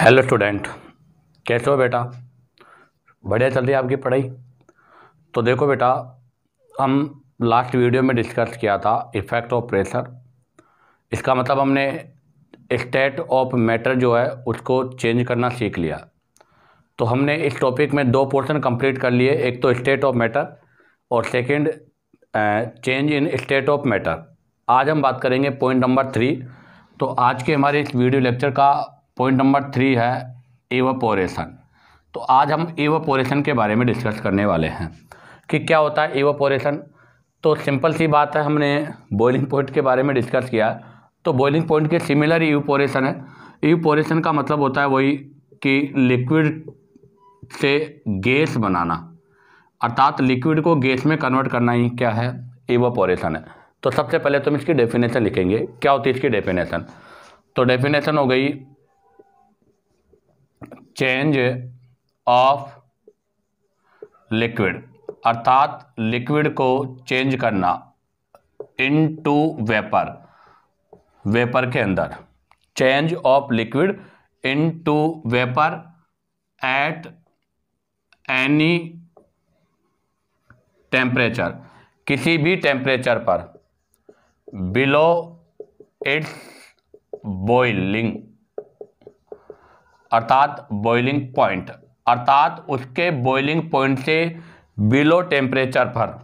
hello student कैसे हो बेटा बढ़िया चल रही है आपकी पढ़ाई तो देखो बेटा हम लास्ट वीडियो में डिस्कस किया था इफ़ेक्ट ऑफ प्रेशर इसका मतलब हमने स्टेट ऑफ मैटर जो है उसको चेंज करना सीख लिया तो हमने इस टॉपिक में दो पोर्शन कंप्लीट कर लिए एक तो स्टेट ऑफ मैटर और second change in state of matter आज हम बात करेंगे पॉइंट नंबर थ्री तो आज के हमारे इस वीडियो लेक्चर का पॉइंट नंबर थ्री है एवोपोरेशन तो आज हम एवोपोरेशन के बारे में डिस्कस करने वाले हैं कि क्या होता है एवोपोरेशन तो सिंपल सी बात है हमने बॉइलिंग पॉइंट के बारे में डिस्कस किया तो बॉइलिंग पॉइंट के सिमिलर यूपोरेशन है यूपोरेशन का मतलब होता है वही कि लिक्विड से गैस बनाना अर्थात लिक्विड को गैस में कन्वर्ट करना ही क्या है एवापोरेशन है तो सबसे पहले तुम तो इसकी डेफिनेशन लिखेंगे क्या होती है इसकी डेफिनेशन तो डेफिनेशन हो गई चेंज ऑफ लिक्विड अर्थात लिक्विड को चेंज करना इन टू वेपर वेपर के अंदर change of liquid into vapour at any temperature किसी भी टेम्परेचर पर बिलो इट्स बॉइलिंग अर्थात बॉइलिंग पॉइंट अर्थात उसके बॉइलिंग पॉइंट से बिलो टेम्परेचर पर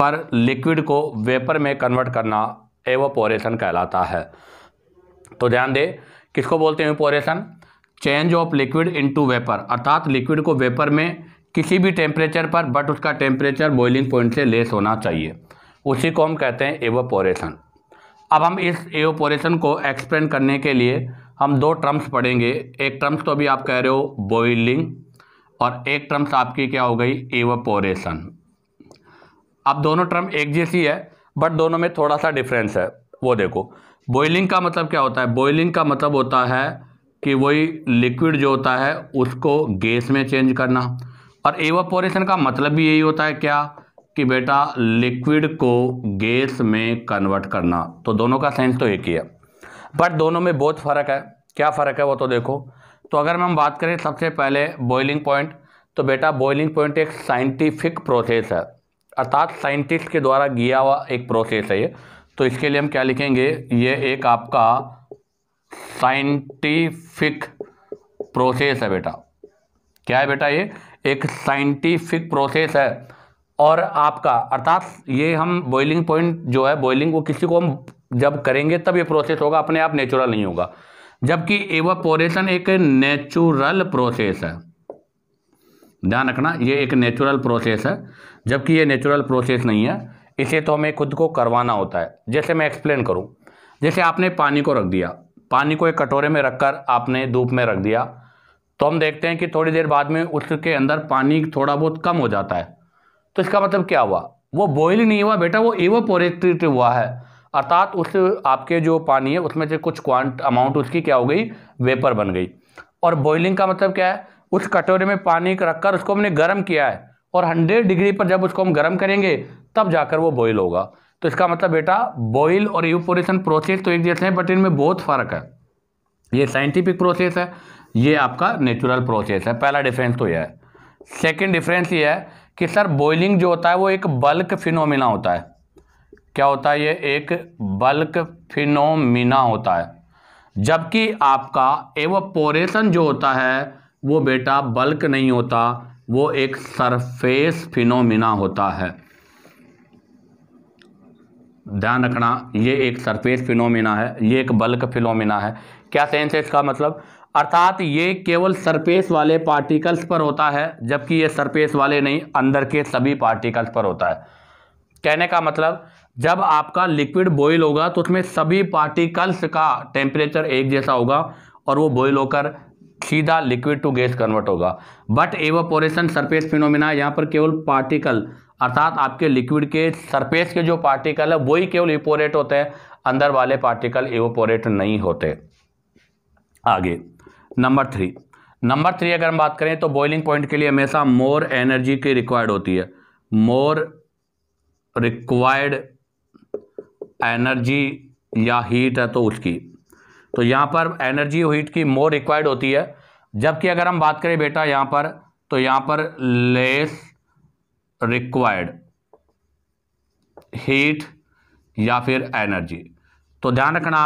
पर लिक्विड को वेपर में कन्वर्ट करना एवोपोरेशन कहलाता है तो ध्यान दे किसको बोलते हैं पोरेशन change of liquid into vapour अर्थात लिक्विड को वेपर में किसी भी टेम्परेचर पर बट उसका टेम्परेचर बॉइलिंग पॉइंट से लेस होना चाहिए उसी को हम कहते हैं एवोपोरेशन अब हम इस एवोपोरेशन को एक्सप्लेन करने के लिए हम दो टर्म्स पढ़ेंगे एक टर्म्स तो अभी आप कह रहे हो बॉइलिंग और एक टर्म्स आपकी क्या हो गई एवोपोरेशन अब दोनों टर्म एक जैसी है बट दोनों में थोड़ा सा डिफरेंस है वो देखो बॉइलिंग का मतलब क्या होता है बॉइलिंग का मतलब होता है कि वही लिक्विड जो होता है उसको गैस में चेंज करना और एवोपोरेशन का मतलब भी यही होता है क्या कि बेटा लिक्विड को गैस में कन्वर्ट करना तो दोनों का सेंस तो एक ही है बट दोनों में बहुत फ़र्क है क्या फ़र्क है वो तो देखो तो अगर हम बात करें सबसे पहले बॉइलिंग पॉइंट तो बेटा बॉइलिंग पॉइंट एक साइंटिफिक प्रोसेस है अर्थात साइंटिस्ट के द्वारा किया हुआ एक प्रोसेस है ये तो इसके लिए हम क्या लिखेंगे ये एक आपका साइंटिफिक प्रोसेस है बेटा क्या है बेटा ये एक साइंटिफिक प्रोसेस है और आपका अर्थात ये हम बॉइलिंग पॉइंट जो है बॉइलिंग वो किसी को हम जब करेंगे तब ये प्रोसेस होगा अपने आप नेचुरल नहीं होगा जबकि एवापोरेशन एक नेचुरल प्रोसेस है ध्यान रखना ये एक नेचुरल प्रोसेस है जबकि ये नेचुरल प्रोसेस नहीं है इसे तो हमें खुद को करवाना होता है जैसे मैं एक्सप्लेन करूँ जैसे आपने पानी को रख दिया पानी को एक कटोरे में रखकर आपने धूप में रख दिया तो हम देखते हैं कि थोड़ी देर बाद में उसके अंदर पानी थोड़ा बहुत कम हो जाता है तो इसका मतलब क्या हुआ वो बॉयल नहीं हुआ बेटा वो एवोपोरेट हुआ है अर्थात उस आपके जो पानी है उसमें से कुछ क्वांट अमाउंट उसकी क्या हो गई वेपर बन गई और बॉइलिंग का मतलब क्या है उस कटोरे में पानी रखकर उसको हमने गर्म किया है और हंड्रेड डिग्री पर जब उसको हम गर्म करेंगे तब जाकर वो बॉयल होगा तो इसका मतलब बेटा बॉयल और यूपोरेशन प्रोसेस तो एक जैसे हैं बट इनमें बहुत फ़र्क है ये साइंटिफिक प्रोसेस है ये आपका नेचुरल प्रोसेस है पहला डिफरेंस तो यह है सेकेंड डिफरेंस ये है कि सर बॉइलिंग जो होता है वो एक बल्क फिनोमिना होता है क्या होता है ये एक बल्क फिनोमिना होता है जबकि आपका एवोपोरेशन जो होता है वो बेटा बल्क नहीं होता वो एक सरफेस फिनोमिना होता है ध्यान रखना ये एक सरफेस फिनोमिना है ये एक बल्क फिनोमिना है क्या सेंस है इसका मतलब अर्थात ये केवल सरफेस वाले पार्टिकल्स पर होता है जबकि ये सरफेस वाले नहीं अंदर के सभी पार्टिकल्स पर होता है कहने का मतलब जब आपका लिक्विड बॉयल होगा तो उसमें सभी पार्टिकल्स का टेम्परेचर एक जैसा होगा और वो बॉयल होकर सीधा लिक्विड टू गैस कन्वर्ट होगा बट एवोपोरेशन सरफेस फिनोमिना यहाँ पर केवल पार्टिकल अर्थात आपके लिक्विड के सरफेस के जो पार्टिकल है वही केवल इपोरेट होते हैं अंदर वाले पार्टिकल एवोपोरेट नहीं होते आगे नंबर थ्री नंबर थ्री अगर हम बात करें तो बॉइलिंग पॉइंट के लिए हमेशा मोर एनर्जी की रिक्वायर्ड होती है मोर रिक्वायर्ड एनर्जी या हीट है तो उसकी तो यहाँ पर एनर्जी हीट की मोर रिक्वायर्ड होती है जबकि अगर हम बात करें बेटा यहाँ पर तो यहाँ पर लेस रिक्वायर्ड हीट या फिर एनर्जी तो ध्यान रखना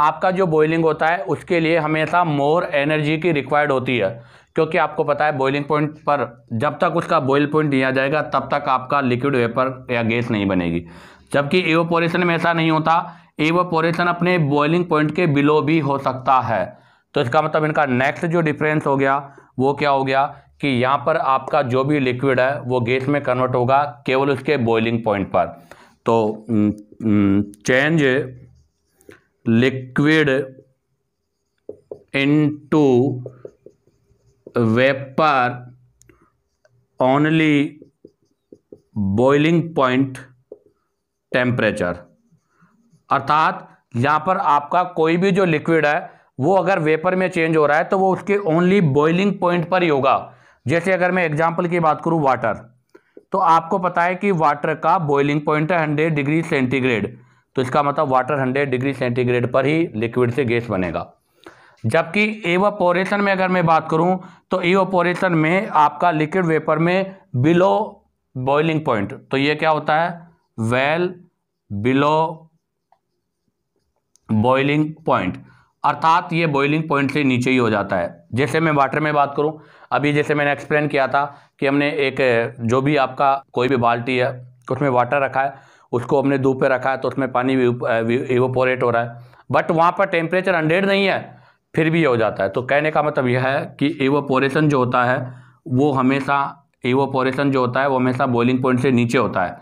आपका जो बॉइलिंग होता है उसके लिए हमेशा मोर एनर्जी की रिक्वायर्ड होती है क्योंकि आपको पता है बॉइलिंग पॉइंट पर जब तक उसका बॉइल पॉइंट दिया जाएगा तब तक आपका लिक्विड वेपर या गैस नहीं बनेगी जबकि एवोपोरेशन में ऐसा नहीं होता एवोपोरेशन अपने बॉइलिंग पॉइंट के बिलो भी हो सकता है तो इसका मतलब इनका नेक्स्ट जो डिफरेंस हो गया वो क्या हो गया कि यहाँ पर आपका जो भी लिक्विड है वो गैस में कन्वर्ट होगा केवल उसके बॉइलिंग पॉइंट पर तो change liquid into vapour only boiling point temperature अर्थात यहाँ पर आपका कोई भी जो लिक्विड है वो अगर वेपर में चेंज हो रहा है तो वो उसके ओनली बॉइलिंग पॉइंट पर ही होगा जैसे अगर मैं एग्जाम्पल की बात करूँ वाटर तो आपको पता है कि वाटर का बॉइलिंग पॉइंट है हंड्रेड डिग्री सेंटीग्रेड तो इसका मतलब वाटर हंड्रेड डिग्री सेंटीग्रेड पर ही लिक्विड से गैस बनेगा जबकि एवोपोरेशन में अगर मैं बात करूं तो एवोपोरेशन में आपका लिक्विड वेपर में बिलो बॉइलिंग पॉइंट तो ये क्या होता है वेल बिलो बॉइलिंग पॉइंट अर्थात ये बॉइलिंग पॉइंट से नीचे ही हो जाता है जैसे मैं वाटर में बात करूं अभी जैसे मैंने एक्सप्लेन किया था कि हमने एक जो भी आपका कोई भी बाल्टी है उसमें वाटर रखा है उसको हमने धूप पे रखा है तो उसमें पानी इवोपोरेट हो रहा है बट वहाँ पर टेम्परेचर हंड्रेड नहीं है फिर भी ये हो जाता है तो कहने का मतलब यह है कि इवोपोरेशन जो होता है वो हमेशा इवोपोरेशन जो होता है वो हमेशा बॉइलिंग पॉइंट से नीचे होता है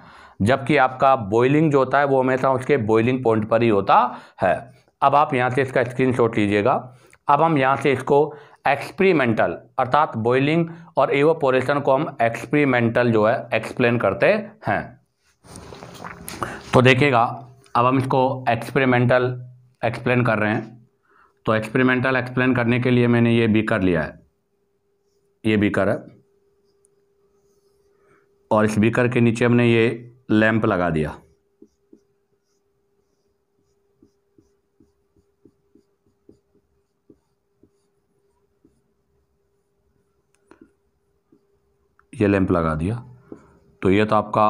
जबकि आपका बॉइलिंग जो होता है वो हमेशा उसके बॉइलिंग पॉइंट पर ही होता है अब आप यहाँ से इसका स्क्रीन लीजिएगा अब हम यहाँ से इसको एक्सपेरिमेंटल अर्थात बॉइलिंग और एवोपोरेशन को हम एक्सपेरिमेंटल जो है एक्सप्लेन करते हैं तो देखिएगा अब हम इसको एक्सपेरिमेंटल एक्सप्लेन कर रहे हैं तो एक्सपेरिमेंटल एक्सप्लेन करने के लिए मैंने ये बीकर लिया है ये बीकर है और इस बीकर के नीचे हमने ये लैंप लगा दिया ये लैंप लगा दिया तो ये तो आपका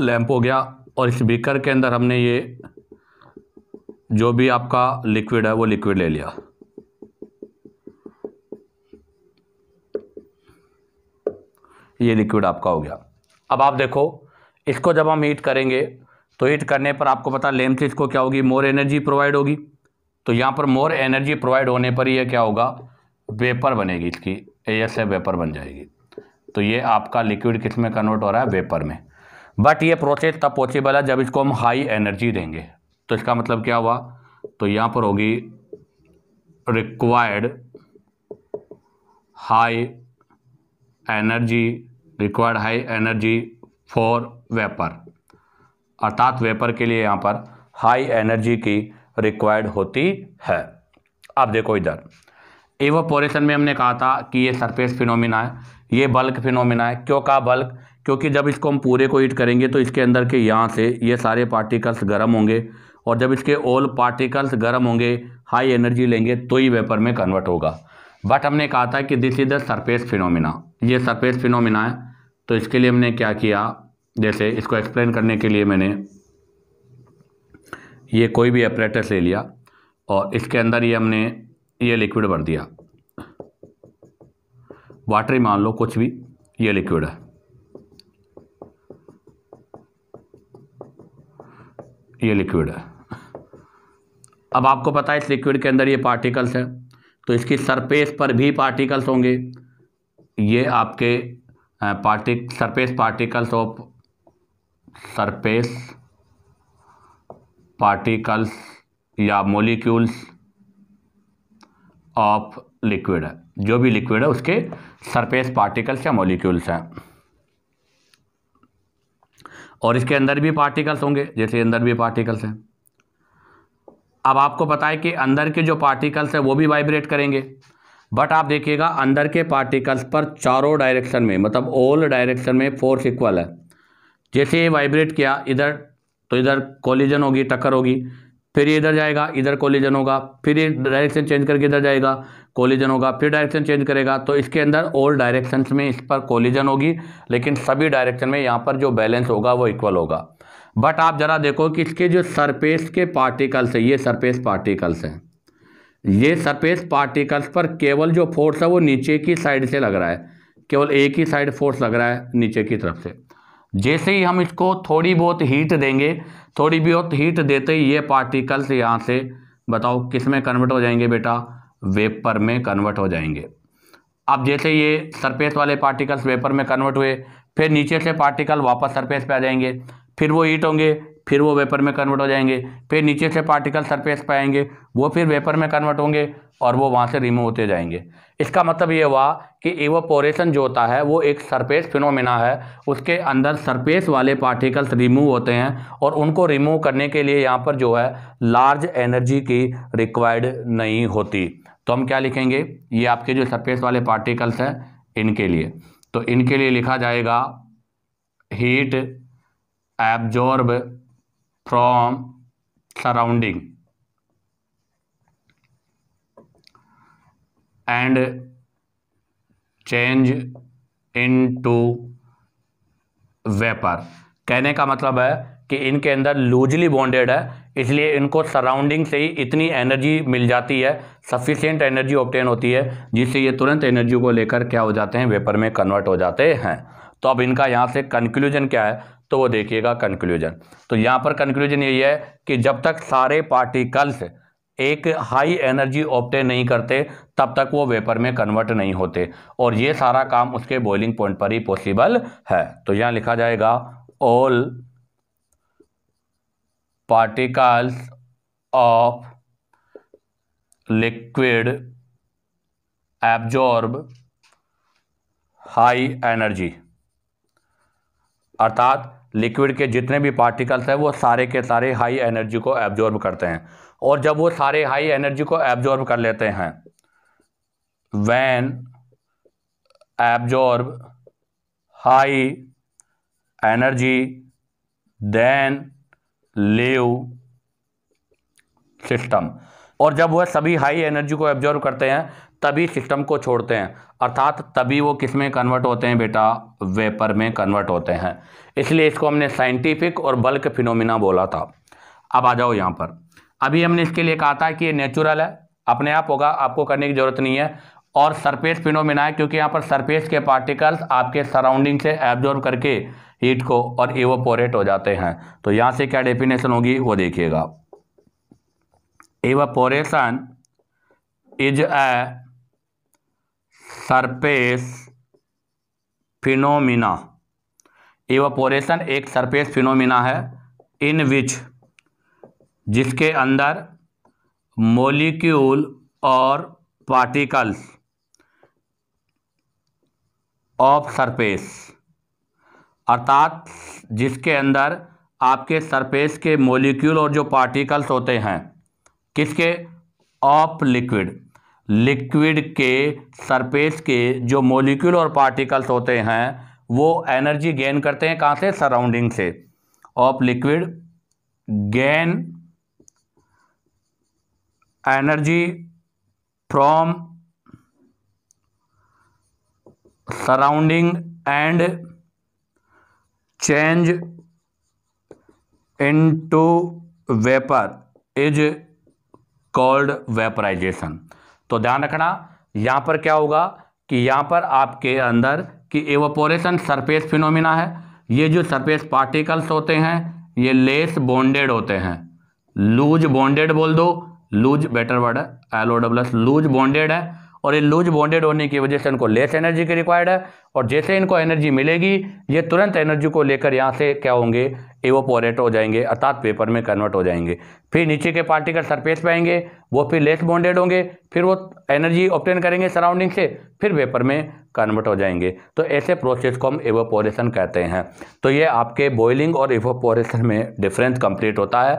लैंप हो गया और इस बीकर के अंदर हमने ये जो भी आपका लिक्विड है वो लिक्विड ले लिया ये लिक्विड आपका हो गया अब आप देखो इसको जब हम हीट करेंगे तो हीट करने पर आपको पता लैम्प से इसको क्या होगी मोर एनर्जी प्रोवाइड होगी तो यहाँ पर मोर एनर्जी प्रोवाइड होने पर यह क्या होगा वेपर बनेगी इसकी एस है वेपर बन जाएगी तो ये आपका लिक्विड किस में कन्वर्ट हो रहा है वेपर में बट ये प्रोसेस तब पॉसिबल है जब इसको हम हाई एनर्जी देंगे तो इसका मतलब क्या हुआ तो यहां पर होगी required high energy required high energy for vapour अर्थात वेपर के लिए यहां पर हाई एनर्जी की रिक्वायर्ड होती है अब देखो इधर एवोपोरेशन में हमने कहा था कि ये सरफेस फिनोमिना है ये बल्क फिनोमिना है क्यों कहा बल्क क्योंकि जब इसको हम पूरे को हीट करेंगे तो इसके अंदर के यहाँ से ये सारे पार्टिकल्स गर्म होंगे और जब इसके ऑल पार्टिकल्स गर्म होंगे हाई एनर्जी लेंगे तो ही वेपर में कन्वर्ट होगा बट हमने कहा था कि this is the surface phenomena ये सरफेस फिनोमिना है तो इसके लिए हमने क्या किया जैसे इसको एक्सप्लेन करने के लिए मैंने ये कोई भी अप्रेटस ले लिया और इसके अंदर ये हमने ये लिक्विड भर दिया वाटर ही मान लो कुछ भी ये लिक्विड है ये लिक्विड है अब आपको पता है इस लिक्विड के अंदर ये पार्टिकल्स हैं तो इसकी सरफेस पर भी पार्टिकल्स होंगे ये आपके पार्टिक surface particles of surface particles या मोलिक्यूल्स ऑफ लिक्विड है जो भी लिक्विड है उसके सरफेस पार्टिकल्स या मोलिक्यूल्स हैं और इसके अंदर भी पार्टिकल्स होंगे जैसे अंदर भी पार्टिकल्स हैं अब आपको पता है कि अंदर के जो पार्टिकल्स हैं वो भी वाइब्रेट करेंगे बट आप देखिएगा अंदर के पार्टिकल्स पर चारों डायरेक्शन में मतलब ऑल डायरेक्शन में फोर्स इक्वल है जैसे ये वाइब्रेट किया इधर तो इधर कोलिजन होगी टक्कर होगी फिर इधर जाएगा इधर कोलिजन होगा फिर ये डायरेक्शन चेंज करके इधर जाएगा कोलिजन होगा फिर डायरेक्शन चेंज करेगा तो इसके अंदर ऑल डायरेक्शन में इस पर कोलिजन होगी लेकिन सभी डायरेक्शन में यहाँ पर जो बैलेंस होगा वो इक्वल होगा बट आप ज़रा देखो कि इसके जो सरपेस के पार्टिकल्स हैं ये सरपेस पार्टिकल्स हैं ये सरपेस पार्टिकल्स पर केवल जो फोर्स है वो नीचे की साइड से लग रहा है केवल एक ही साइड फोर्स लग रहा है नीचे की तरफ से जैसे ही हम इसको थोड़ी बहुत हीट देंगे थोड़ी बहुत हीट देते ही ये पार्टिकल्स यहाँ से बताओ किस में कन्वर्ट हो जाएंगे बेटा वेपर में कन्वर्ट हो जाएंगे अब जैसे ये सरफेस वाले पार्टिकल्स वेपर में कन्वर्ट हुए फिर नीचे से पार्टिकल वापस सरफेस पे आ जाएंगे फिर वो हीट होंगे फिर वो वेपर में कन्वर्ट हो जाएंगे फिर नीचे से पार्टिकल सरफेस पर आएंगे वो फिर वेपर में कन्वर्ट होंगे और वो वहाँ से रिमूव होते जाएंगे इसका मतलब ये हुआ कि एवोपोरेशन जो होता है वो एक सरफेस फिनोमिना है उसके अंदर सरफेस वाले पार्टिकल्स रिमूव होते हैं और उनको रिमूव करने के लिए यहाँ पर जो है लार्ज एनर्जी की रिक्वायर्ड नहीं होती तो हम क्या लिखेंगे ये आपके जो सरफेस वाले पार्टिकल्स हैं इनके लिए तो इनके लिए लिखा जाएगा heat absorb from surrounding and change into vapour कहने का मतलब है कि इनके अंदर लूजली बॉन्डेड है इसलिए इनको सराउंडिंग से ही इतनी एनर्जी मिल जाती है सफिशियंट एनर्जी ऑप्टेन होती है जिससे ये तुरंत एनर्जी को लेकर क्या हो जाते हैं वेपर में कन्वर्ट हो जाते हैं तो अब इनका यहाँ से कंक्लूजन क्या है तो वो देखिएगा कंक्लूजन तो यहाँ पर कंक्लूजन यही है कि जब तक सारे पार्टिकल्स एक हाई एनर्जी ऑप्टे नहीं करते तब तक वो वेपर में कन्वर्ट नहीं होते और ये सारा काम उसके बॉइलिंग पॉइंट पर ही पॉसिबल है तो यहाँ लिखा जाएगा all particles of liquid absorb high energy अर्थात लिक्विड के जितने भी पार्टिकल्स हैं वो सारे के सारे हाई एनर्जी को एब्जॉर्ब करते हैं और जब वो सारे हाई एनर्जी को एब्जॉर्ब कर लेते हैं when absorb high energy then leave system और जब वह सभी हाई एनर्जी को एब्जॉर्व करते हैं तभी सिस्टम को छोड़ते हैं अर्थात तभी वो किस में कन्वर्ट होते हैं बेटा वेपर में कन्वर्ट होते हैं इसलिए इसको हमने साइंटिफिक और बल्क फिनोमिना बोला था अब आ जाओ यहाँ पर अभी हमने इसके लिए कहा था कि ये नेचुरल है अपने आप होगा आपको करने की ज़रूरत नहीं है और सरफेस फिनोमिना है क्योंकि यहाँ पर सरफेस के पार्टिकल्स आपके सराउंडिंग से एब्जॉर्व करके हीट को और एवोपोरेट हो जाते हैं तो यहाँ से क्या डेफिनेशन होगी वो देखिएगा evaporation is a surface phenomena evaporation एक सरफेस फिनोमिना है इन विच जिसके अंदर मोलिक्यूल और पार्टिकल्स ऑफ सरफेस अर्थात जिसके अंदर आपके सरफेस के मोलिक्यूल और जो पार्टिकल्स होते हैं किसके ऑफ लिक्विड लिक्विड के सरफेस के जो मोलिक्यूल और पार्टिकल्स होते हैं वो एनर्जी गेन करते हैं कहाँ से सराउंडिंग से of liquid gain energy from surrounding and change into vapour is called vaporisation तो ध्यान रखना यहाँ पर क्या होगा कि यहाँ पर आपके अंदर कि एवोपोरेशन सरफेस फिनोमिना है ये जो सरफेस पार्टिकल्स होते हैं ये लेस बॉन्डेड होते हैं लूज बॉन्डेड बोल दो लूज बेटर वर्ड है L O double loose bonded है और ये लूज बॉन्डेड होने की वजह से इनको लेस एनर्जी की रिक्वायर्ड है और जैसे इनको एनर्जी मिलेगी ये तुरंत एनर्जी को लेकर यहाँ से क्या होंगे एवोपोरेट हो जाएंगे अर्थात पेपर में कन्वर्ट हो जाएंगे फिर नीचे के पार्टिकल सरफेस पे आएंगे वो फिर लेस बॉन्डेड होंगे फिर वो एनर्जी ऑप्टेन करेंगे सराउंडिंग से फिर पेपर में कन्वर्ट हो जाएंगे तो ऐसे प्रोसेस को हम एवोपोरेशन कहते हैं तो ये आपके बॉइलिंग और एवोपोरेशन में डिफरेंस कंप्लीट होता है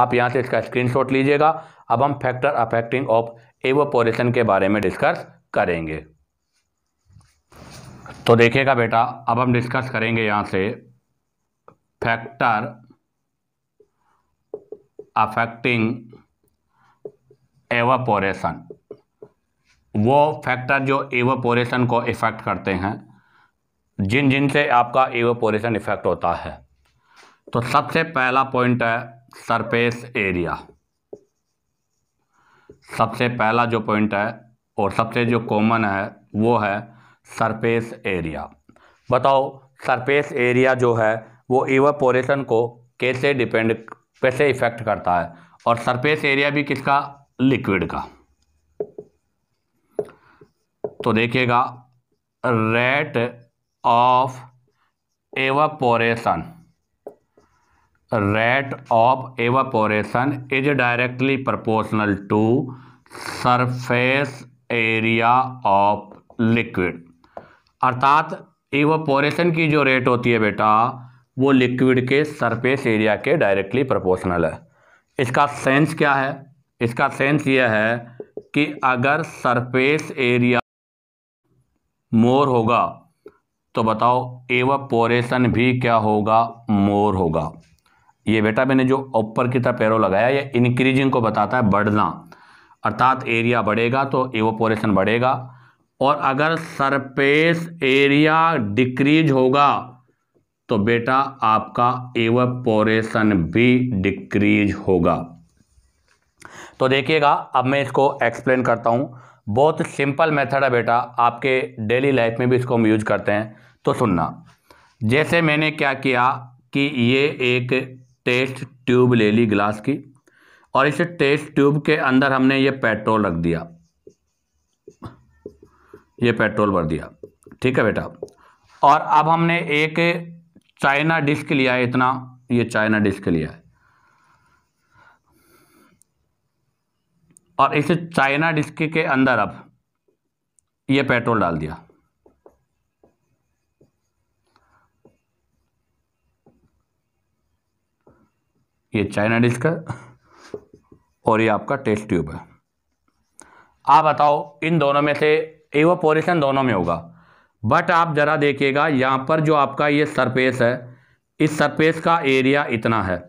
आप यहाँ से इसका स्क्रीनशॉट लीजिएगा अब हम फैक्टर अफेक्टिंग ऑफ एवोपोरेशन के बारे में डिस्कस करेंगे तो देखिएगा बेटा अब हम डिस्कस करेंगे यहाँ से फैक्टर अफेक्टिंग एवापोरेशन वो फैक्टर जो एवापोरेशन को इफ़ेक्ट करते हैं जिन जिन से आपका एवापोरेशन इफ़ेक्ट होता है तो सबसे पहला पॉइंट है सरफेस एरिया सबसे पहला जो पॉइंट है और सबसे जो कॉमन है वो है सरफेस एरिया बताओ सरफेस एरिया जो है वो इवापोरेशन को कैसे डिपेंड कैसे इफेक्ट करता है और सरफेस एरिया भी किसका लिक्विड का तो देखिएगा rate of evaporation rate of evaporation is directly proportional to surface area of liquid अर्थात इवोपोरेशन की जो रेट होती है बेटा वो लिक्विड के सरफेस एरिया के डायरेक्टली प्रोपोर्शनल है इसका सेंस क्या है इसका सेंस यह है कि अगर सरफेस एरिया मोर होगा तो बताओ एवपोरेशन भी क्या होगा मोर होगा ये बेटा मैंने जो ऊपर की तरफ पैरों लगाया ये इंक्रीजिंग को बताता है बढ़ना अर्थात एरिया बढ़ेगा तो एवोपोरेशन बढ़ेगा और अगर सरफेस एरिया डिक्रीज होगा तो बेटा आपका एवपोरेशन भी डिक्रीज होगा तो देखिएगा अब मैं इसको एक्सप्लेन करता हूँ बहुत सिंपल मेथड है बेटा आपके डेली लाइफ में भी इसको हम यूज करते हैं तो सुनना जैसे मैंने क्या किया कि ये एक टेस्ट ट्यूब ले ली ग्लास की और इस टेस्ट ट्यूब के अंदर हमने ये पेट्रोल रख दिया ये पेट्रोल भर दिया ठीक है बेटा और अब हमने एक चाइना डिस्क लिया है इतना ये चाइना डिस्क लिया है और इसे चाइना डिस्क के अंदर अब ये पेट्रोल डाल दिया ये चाइना डिस्क है और ये आपका टेस्ट ट्यूब है आप बताओ इन दोनों में से एवोपोरेशन दोनों में होगा बट आप ज़रा देखिएगा यहाँ पर जो आपका ये सरफेस है इस सरफेस का एरिया इतना है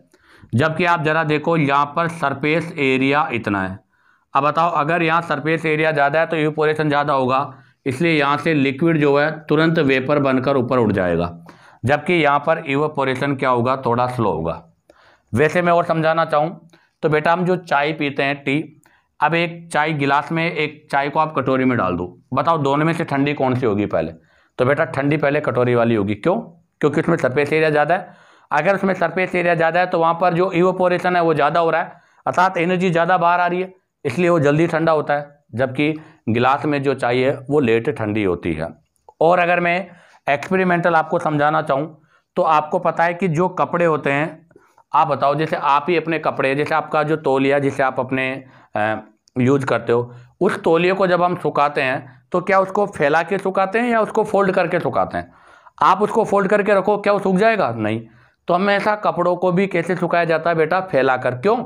जबकि आप ज़रा देखो यहाँ पर सरफेस एरिया इतना है अब बताओ अगर यहाँ सरफेस एरिया ज़्यादा है तो यूपोरेशन ज़्यादा होगा इसलिए यहाँ से लिक्विड जो है तुरंत वेपर बनकर ऊपर उठ जाएगा जबकि यहाँ पर इवोपोरेशन क्या होगा थोड़ा स्लो होगा वैसे मैं और समझाना चाहूँ तो बेटा हम जो चाय पीते हैं टी अब एक चाय गिलास में एक चाय को आप कटोरी में डाल दो बताओ दोनों में से ठंडी कौन सी होगी पहले तो बेटा ठंडी पहले कटोरी वाली होगी क्यों क्योंकि उसमें सरपेस एरिया ज़्यादा है अगर उसमें सरपेस एरिया ज़्यादा है तो वहाँ पर जो इवोपोरेशन है वो ज़्यादा हो रहा है अर्थात एनर्जी ज़्यादा बाहर आ रही है इसलिए वो जल्दी ठंडा होता है जबकि गिलास में जो चाहिए वो लेट ठंडी होती है और अगर मैं एक्सपेरिमेंटल आपको समझाना चाहूँ तो आपको पता है कि जो कपड़े होते हैं आप बताओ जैसे आप ही अपने कपड़े जैसे आपका जो तौलिया जिसे आप अपने यूज करते हो उस तौलिए को जब हम सुखाते हैं तो क्या उसको फैला के सुखाते हैं या उसको फोल्ड करके सुखाते हैं आप उसको फोल्ड करके रखो क्या वो सूख जाएगा नहीं तो हमेशा कपड़ों को भी कैसे सुखाया जाता है बेटा फैला कर क्यों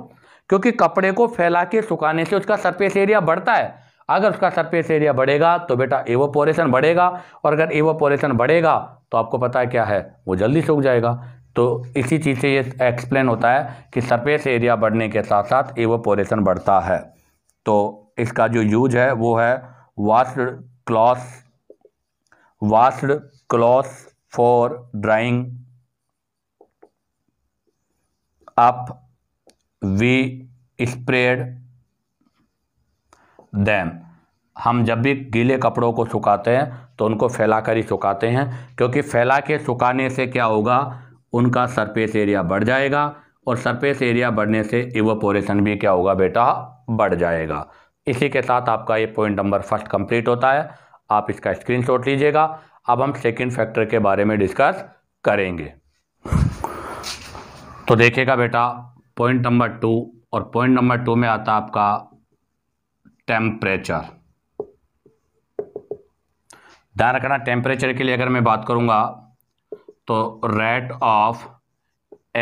क्योंकि कपड़े को फैला के सुखाने से उसका सरफेस एरिया बढ़ता है अगर उसका सरफेस एरिया बढ़ेगा तो बेटा एवोपोरेशन बढ़ेगा और अगर एवोपोरेशन बढ़ेगा तो आपको पता है क्या है वो जल्दी सूख जाएगा तो इसी चीज़ से ये एक्सप्लेन होता है कि सरफेस एरिया बढ़ने के साथ साथ एवोपोरेशन बढ़ता है तो इसका जो यूज है वो है washed clothes washed clothes for drying up we spread them हम जब भी गीले कपड़ों को सुखाते हैं तो उनको फैलाकर ही सुखाते हैं क्योंकि फैला के सुखाने से क्या होगा उनका सरफेस एरिया बढ़ जाएगा और सरफेस एरिया बढ़ने से इवोपोरेशन भी क्या होगा बेटा बढ़ जाएगा इसी के साथ आपका ये पॉइंट नंबर फर्स्ट कंप्लीट होता है आप इसका स्क्रीनशॉट लीजिएगा अब हम सेकंड फैक्टर के बारे में डिस्कस करेंगे तो देखिएगा बेटा पॉइंट नंबर टू और पॉइंट नंबर टू में आता आपका टेम्परेचर ध्यान रखना टेम्परेचर के लिए अगर मैं बात करूंगा तो rate of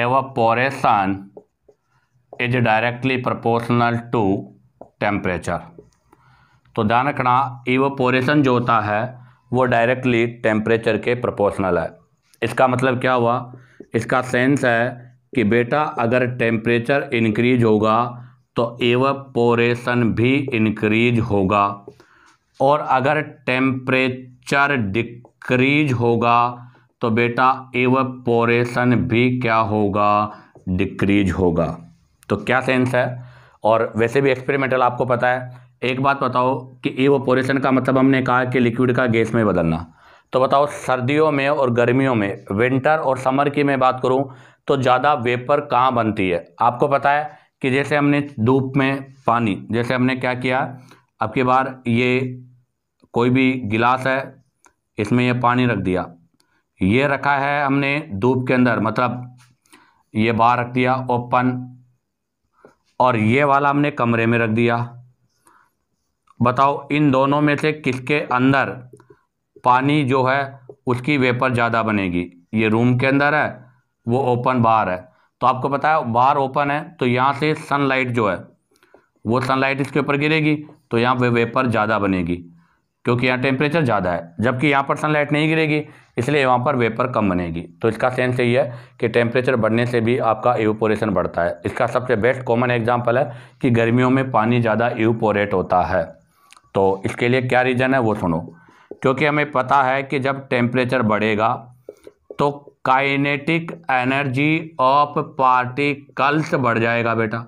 evaporation is directly proportional to temperature तो ध्यान रखना इवोपोरेशन जो होता है वो डायरेक्टली टेम्परेचर के प्रोपोर्शनल है इसका मतलब क्या हुआ इसका सेंस है कि बेटा अगर टेम्परेचर इंक्रीज होगा तो एवपोरेशन भी इंक्रीज होगा और अगर टेम्परेचर डिक्रीज होगा तो बेटा एवपोरेशन भी क्या होगा डिक्रीज होगा तो क्या सेंस है और वैसे भी एक्सपेरिमेंटल आपको पता है एक बात बताओ कि एवपोरेशन का मतलब हमने कहा कि लिक्विड का गैस में बदलना तो बताओ सर्दियों में और गर्मियों में विंटर और समर की मैं बात करूँ तो ज़्यादा वेपर कहाँ बनती है आपको पता है कि जैसे हमने धूप में पानी जैसे हमने क्या किया अब की बार ये कोई भी गिलास है इसमें यह पानी रख दिया ये रखा है हमने धूप के अंदर मतलब ये बाहर रख दिया ओपन और ये वाला हमने कमरे में रख दिया बताओ इन दोनों में से किसके अंदर पानी जो है उसकी वेपर ज़्यादा बनेगी ये रूम के अंदर है वो ओपन बाहर है तो आपको पता है बाहर ओपन है तो यहाँ से सनलाइट जो है वो सनलाइट इसके ऊपर गिरेगी तो यहाँ वे वेपर ज़्यादा बनेगी क्योंकि यहाँ टेम्परेचर ज़्यादा है जबकि यहाँ पर सनलाइट नहीं गिरेगी इसलिए वहाँ पर वेपर कम बनेगी तो इसका सेंस यही है कि टेम्परेचर बढ़ने से भी आपका एवपोरेशन बढ़ता है इसका सबसे बेस्ट कॉमन एग्जाम्पल है कि गर्मियों में पानी ज़्यादा एवपोरेट होता है तो इसके लिए क्या रीज़न है वो सुनो क्योंकि हमें पता है कि जब टेम्परेचर बढ़ेगा तो काइनेटिक एनर्जी ऑफ पार्टिकल्स बढ़ जाएगा बेटा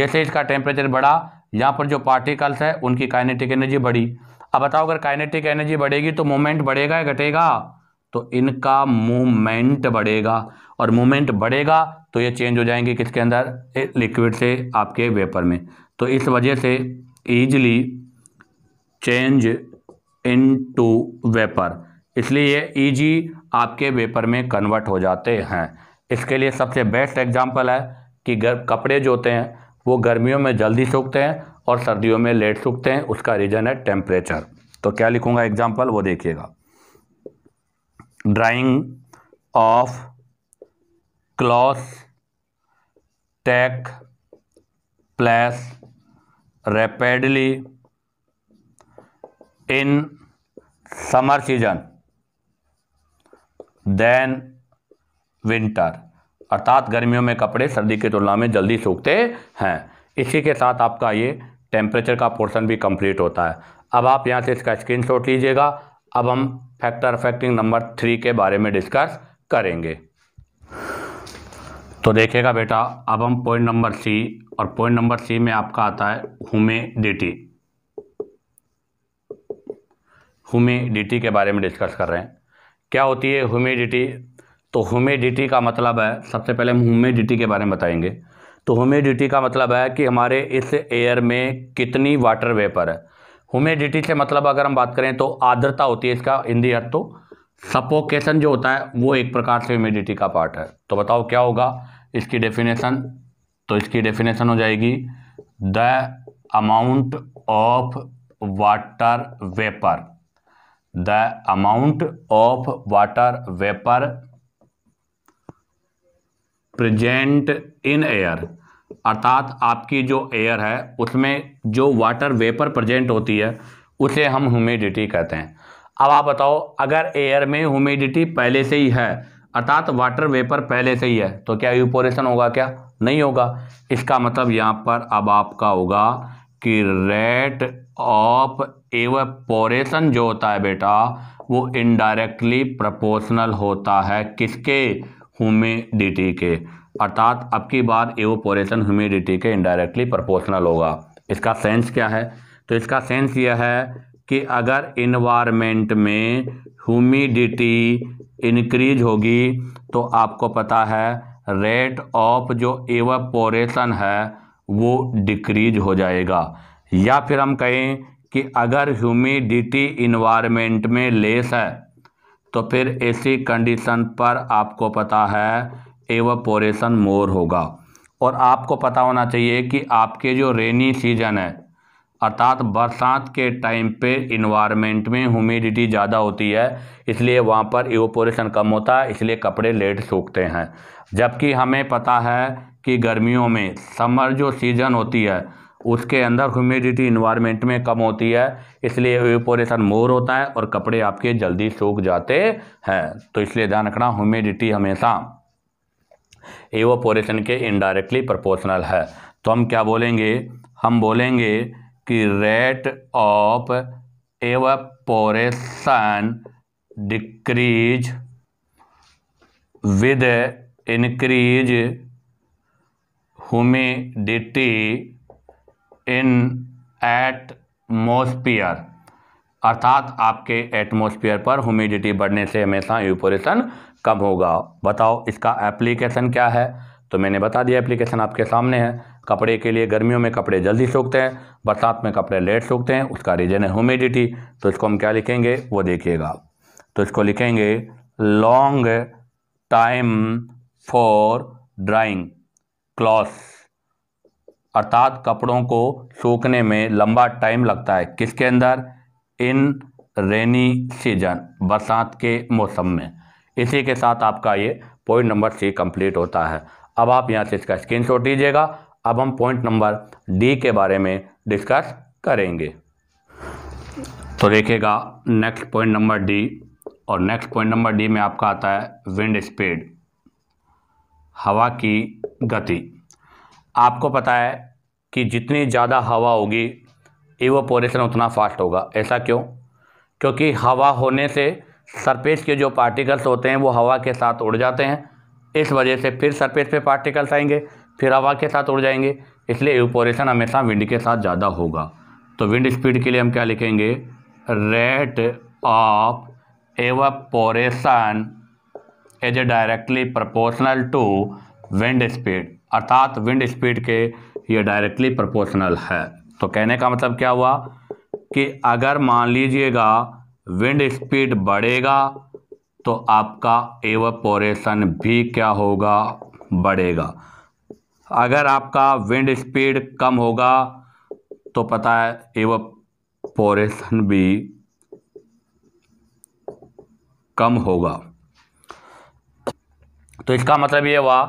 जैसे इसका टेम्परेचर बढ़ा यहाँ पर जो पार्टिकल्स है उनकी काइनेटिक एनर्जी बढ़ी अब बताओ अगर काइनेटिक एनर्जी बढ़ेगी तो मोमेंट बढ़ेगा या घटेगा तो इनका मूवमेंट बढ़ेगा और मूवमेंट बढ़ेगा तो ये चेंज हो जाएंगे किसके अंदर लिक्विड से आपके वेपर में तो इस वजह से easily change into vapour इसलिए ये ईजी आपके वेपर में कन्वर्ट हो जाते हैं इसके लिए सबसे बेस्ट एग्जाम्पल है कि गर, कपड़े जो होते हैं वो गर्मियों में जल्दी सूखते हैं और सर्दियों में लेट सूखते हैं उसका रीज़न है टेम्परेचर तो क्या लिखूंगा एग्जाम्पल वो देखिएगा drying of cloth take place rapidly in summer season than winter अर्थात गर्मियों में कपड़े सर्दी की तुलना में जल्दी सूखते हैं इसी के साथ आपका ये टेम्परेचर का पोर्शन भी कंप्लीट होता है अब आप यहाँ से इसका स्क्रीन शॉट लीजिएगा अब हम फैक्टर अफेक्टिंग नंबर थ्री के बारे में डिस्कस करेंगे तो देखिएगा बेटा अब हम पॉइंट नंबर सी और पॉइंट नंबर सी में आपका आता है हुमे डिटी के बारे में डिस्कस कर रहे हैं क्या होती है डिटी तो डिटी का मतलब है सबसे पहले हम डिटी के बारे में बताएंगे तो ह्यूमिडिटी का मतलब है कि हमारे इस एयर में कितनी वाटर वेपर है ह्यूमिडिटी से मतलब अगर हम बात करें तो आर्द्रता होती है इसका हिंदी अर्थ तो सपोकेशन जो होता है वो एक प्रकार से ह्यूमिडिटी का पार्ट है तो बताओ क्या होगा इसकी डेफिनेशन तो इसकी डेफिनेशन हो जाएगी the amount of water vapour the amount of water vapour present in air अर्थात आपकी जो एयर है उसमें जो वाटर वेपर प्रजेंट होती है उसे हम ह्यूमिडिटी कहते हैं अब आप बताओ अगर एयर में ह्यूमिडिटी पहले से ही है अर्थात वाटर वेपर पहले से ही है तो क्या यूपोरेशन होगा क्या नहीं होगा इसका मतलब यहाँ पर अब आपका होगा कि रेट ऑफ एवपोरेशन जो होता है बेटा वो इनडायरेक्टली प्रोपोर्शनल होता है किसके ह्यूमिडिटी के अर्थात अब की बार एवोपोरेशन ह्यूमिडिटी के इनडायरेक्टली प्रपोर्शनल होगा इसका सेंस क्या है तो इसका सेंस यह है कि अगर इन्वायरमेंट में ह्यूमिडिटी इनक्रीज होगी तो आपको पता है रेट ऑफ जो एवोपोरेशन है वो डिक्रीज हो जाएगा या फिर हम कहें कि अगर ह्यूमिडिटी इन्वायरमेंट में लेस है तो फिर ऐसी कंडीशन पर आपको पता है एवापोरेशन मोर होगा और आपको पता होना चाहिए कि आपके जो रेनी सीजन है अर्थात बरसात के टाइम पे इन्वायरमेंट में ह्यूमिडिटी ज़्यादा होती है इसलिए वहाँ पर एवोपोरेशन कम होता है इसलिए कपड़े लेट सूखते हैं जबकि हमें पता है कि गर्मियों में समर जो सीज़न होती है उसके अंदर ह्यूमिडिटी इन्वायरमेंट में कम होती है इसलिए एवोपोरेशन मोर होता है और कपड़े आपके जल्दी सूख जाते हैं तो इसलिए ध्यान रखना ह्यूमिडिटी हमेशा एवोपोरेशन के इनडायरेक्टली प्रोपोर्शनल है तो हम क्या बोलेंगे हम बोलेंगे कि rate of evaporation decrease with increase humidity in atmosphere अर्थात आपके एटमोस्फियर पर ह्यूमिडिटी बढ़ने से हमेशा यूपोरेशन कम होगा बताओ इसका एप्लीकेशन क्या है तो मैंने बता दिया एप्लीकेशन आपके सामने है कपड़े के लिए गर्मियों में कपड़े जल्दी सूखते हैं बरसात में कपड़े लेट सूखते हैं उसका रीजन है ह्यूमिडिटी तो इसको हम क्या लिखेंगे वो देखिएगा तो इसको लिखेंगे long time for drying cloth अर्थात कपड़ों को सूखने में लंबा टाइम लगता है किसके अंदर इन रेनी सीजन बरसात के मौसम में इसी के साथ आपका ये पॉइंट नंबर सी कंप्लीट होता है अब आप यहाँ से इसका स्क्रीन शॉट दीजिएगा अब हम पॉइंट नंबर डी के बारे में डिस्कस करेंगे तो देखिएगा नेक्स्ट पॉइंट नंबर डी और नेक्स्ट पॉइंट नंबर डी में आपका आता है विंड स्पीड हवा की गति आपको पता है कि जितनी ज़्यादा हवा होगी एवोपोरेशन उतना फास्ट होगा ऐसा क्यों क्योंकि हवा होने से सरफेस के जो पार्टिकल्स होते हैं वो हवा के साथ उड़ जाते हैं इस वजह से फिर सरफेस पे पार्टिकल्स आएंगे फिर हवा के साथ उड़ जाएंगे इसलिए एवपोरेशन हमेशा विंड के साथ ज़्यादा होगा तो विंड स्पीड के लिए हम क्या लिखेंगे rate of evaporation is directly proportional to wind speed अर्थात विंड स्पीड के ये डायरेक्टली प्रपोर्सनल है तो कहने का मतलब क्या हुआ कि अगर मान लीजिएगा विंड स्पीड बढ़ेगा तो आपका एवपोरेशन भी क्या होगा बढ़ेगा अगर आपका विंड स्पीड कम होगा तो पता है एवपोरेशन भी कम होगा तो इसका मतलब ये हुआ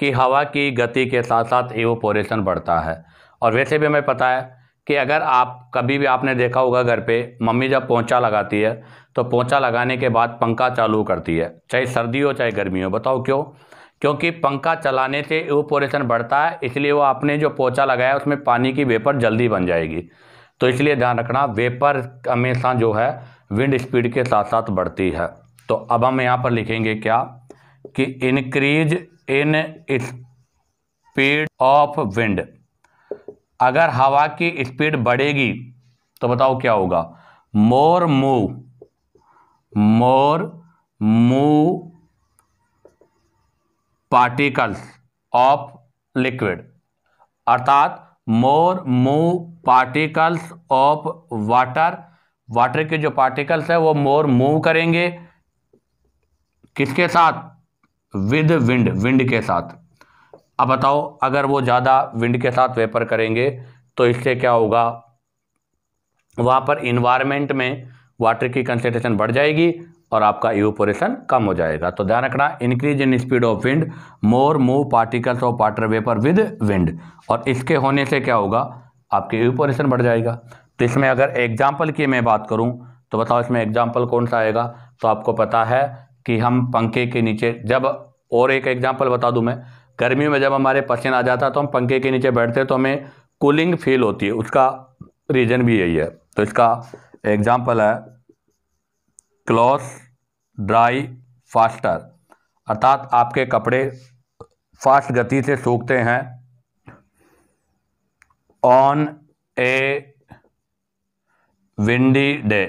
कि हवा की गति के साथ साथ एवोपोरेशन बढ़ता है और वैसे भी हमें पता है कि अगर आप कभी भी आपने देखा होगा घर पे मम्मी जब पोंछा लगाती है तो पोंछा लगाने के बाद पंखा चालू करती है चाहे सर्दी हो चाहे गर्मी हो बताओ क्यों क्योंकि पंखा चलाने से इवपोरेशन बढ़ता है इसलिए वो आपने जो पोछा लगाया उसमें पानी की वेपर जल्दी बन जाएगी तो इसलिए ध्यान रखना वेपर हमेशा जो है विंड स्पीड के साथ साथ बढ़ती है तो अब हम यहाँ पर लिखेंगे क्या कि increase in speed of wind अगर हवा की स्पीड बढ़ेगी तो बताओ क्या होगा more move more move particles of liquid अर्थात more move particles of water water के जो पार्टिकल्स है वो मोर मूव करेंगे किसके साथ विद विंड विंड के साथ अब बताओ अगर वो ज़्यादा विंड के साथ वेपर करेंगे तो इससे क्या होगा वहाँ पर इन्वायरमेंट में वाटर की कंसेंट्रेशन बढ़ जाएगी और आपका इवोपोरेशन कम हो जाएगा तो ध्यान रखना increase in speed of wind more move particles of water vapour with wind और इसके होने से क्या होगा आपके इवोपोरेशन बढ़ जाएगा तो इसमें अगर एग्जाम्पल की मैं बात करूँ तो बताओ इसमें एग्जाम्पल कौन सा आएगा तो आपको पता है कि हम पंखे के नीचे जब और एक एग्जाम्पल बता दूँ मैं गर्मी में जब हमारे पसीना आ जाता है तो हम पंखे के नीचे बैठते हैं तो हमें कूलिंग फील होती है उसका रीज़न भी यही है तो इसका एग्ज़ाम्पल है क्लॉथ ड्राई फास्टर अर्थात आपके कपड़े फास्ट गति से सूखते हैं ऑन ए विंडी डे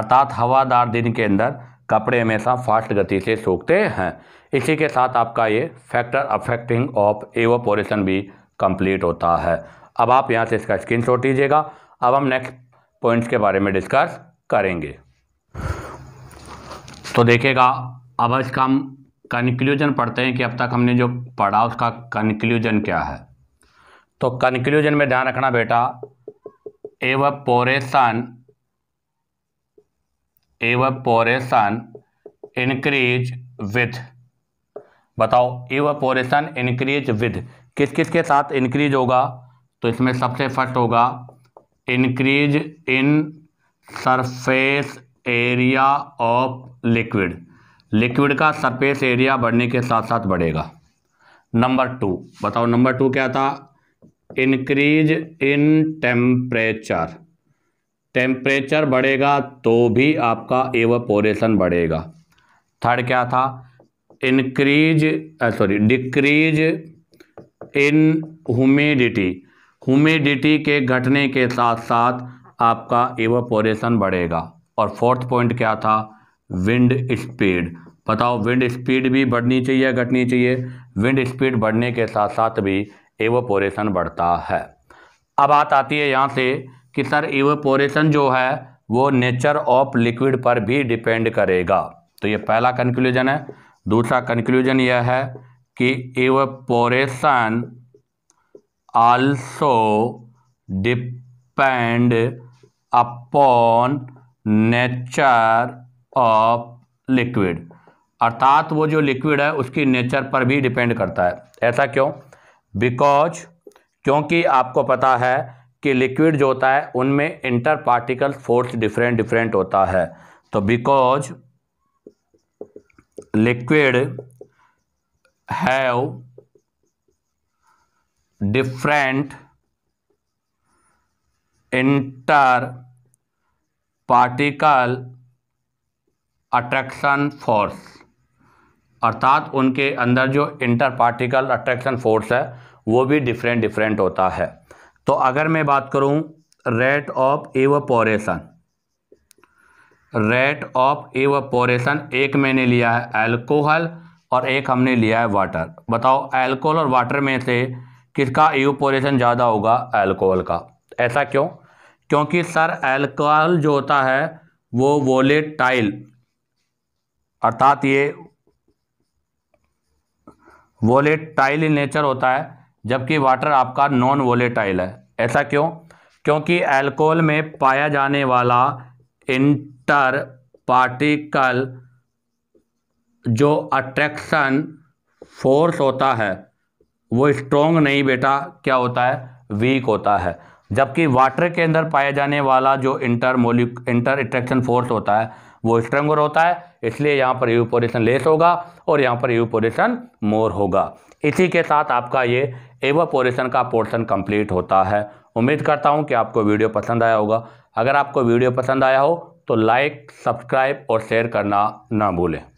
अर्थात हवादार दिन के अंदर कपड़े हमेशा फास्ट गति से सूखते हैं इसी के साथ आपका ये फैक्टर अफेक्टिंग ऑफ एवोपोरेशन भी कंप्लीट होता है अब आप यहाँ से इसका स्क्रीन शॉट लीजिएगा अब हम नेक्स्ट पॉइंट्स के बारे में डिस्कस करेंगे तो देखिएगा अब इसका हम कंक्लूजन पढ़ते हैं कि अब तक हमने जो पढ़ा उसका कंक्लूजन क्या है तो कंक्लूजन में ध्यान रखना बेटा एवपोरेशन एवपोरेशन इंक्रीज विथ बताओ इवपोरेशन इंक्रीज विद किस किस के साथ इंक्रीज होगा तो इसमें सबसे फर्स्ट होगा increase in surface area of liquid liquid का सरफेस एरिया बढ़ने के साथ साथ बढ़ेगा नंबर टू बताओ नंबर टू क्या था इंक्रीज इन टेम्परेचर टेम्परेचर बढ़ेगा तो भी आपका एवपोरेशन बढ़ेगा थर्ड क्या था increase sorry decrease in humidity humidity के घटने के साथ साथ आपका एवापोरेशन बढ़ेगा और फोर्थ पॉइंट क्या था विंड स्पीड बताओ विंड स्पीड भी बढ़नी चाहिए घटनी चाहिए विंड स्पीड बढ़ने के साथ साथ भी एवोपोरेशन बढ़ता है अब बात आती है यहाँ से कि सर एवोपोरेशन जो है वो नेचर ऑफ लिक्विड पर भी डिपेंड करेगा तो ये पहला कंक्लूजन है दूसरा कंक्लूजन यह है कि evaporation also depend upon nature of liquid अर्थात वो जो लिक्विड है उसकी नेचर पर भी डिपेंड करता है ऐसा क्यों बिकॉज क्योंकि आपको पता है कि लिक्विड जो होता है उनमें inter particle force different different होता है तो because liquid have different inter particle attraction force अर्थात उनके अंदर जो इंटर पार्टिकल अट्रैक्शन फोर्स है वो भी डिफरेंट डिफरेंट होता है तो अगर मैं बात करूं rate of evaporation rate of evaporation एक मैंने लिया है एल्कोहल और एक हमने लिया है वाटर बताओ एल्कोहल और वाटर में से किसका एवोपोरेशन ज़्यादा होगा एल्कोहल का ऐसा क्यों क्योंकि सर एल्कोहल जो होता है वो वोलेटाइल अर्थात ये वोलेटाइल इन नेचर होता है जबकि वाटर आपका नॉन वोलेटाइल है ऐसा क्यों क्योंकि एल्कोहल में पाया जाने वाला इंटर पार्टिकल जो अट्रैक्शन फोर्स होता है वो स्ट्रोंग नहीं बेटा क्या होता है वीक होता है जबकि वाटर के अंदर पाया जाने वाला जो inter molecular inter attraction force होता है वो स्ट्रोंगर होता है इसलिए यहाँ पर यूपोरेशन लेस होगा और यहाँ पर यूपोरेशन मोर होगा इसी के साथ आपका ये पोजिशन का पोर्शन कंप्लीट होता है उम्मीद करता हूँ कि आपको वीडियो पसंद आया होगा अगर आपको वीडियो पसंद आया हो तो लाइक सब्सक्राइब और शेयर करना ना भूलें